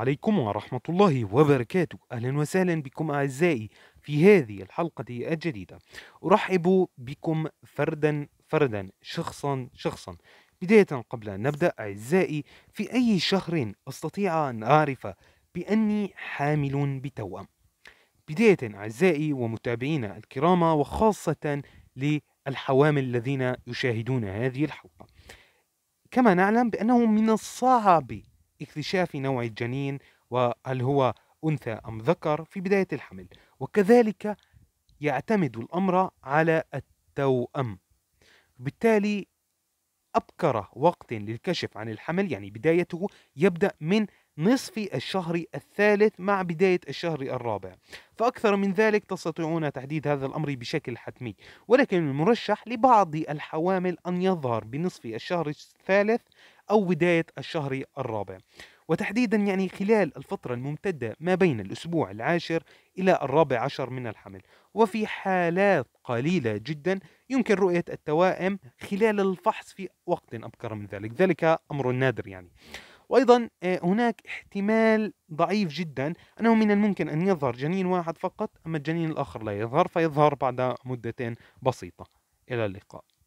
عليكم ورحمة الله وبركاته أهلا وسهلا بكم أعزائي في هذه الحلقة الجديدة أرحب بكم فردا فردا شخصا شخصا بداية قبل أن نبدأ أعزائي في أي شهر أستطيع أن أعرف بأني حامل بتوأم بداية أعزائي ومتابعينا الكرام وخاصة للحوامل الذين يشاهدون هذه الحلقة كما نعلم بأنه من الصعب اكتشاف نوع الجنين وهل هو أنثى أم ذكر في بداية الحمل وكذلك يعتمد الأمر على التوأم بالتالي أبكر وقت للكشف عن الحمل يعني بدايته يبدأ من نصف الشهر الثالث مع بداية الشهر الرابع فأكثر من ذلك تستطيعون تحديد هذا الأمر بشكل حتمي ولكن المرشح لبعض الحوامل أن يظهر بنصف الشهر الثالث أو بداية الشهر الرابع وتحديدا يعني خلال الفترة الممتدة ما بين الأسبوع العاشر إلى الرابع عشر من الحمل وفي حالات قليلة جدا يمكن رؤية التوائم خلال الفحص في وقت أبكر من ذلك ذلك أمر نادر يعني وايضا آه، هناك احتمال ضعيف جدا انه من الممكن ان يظهر جنين واحد فقط اما الجنين الاخر لا يظهر فيظهر بعد مده بسيطه الى اللقاء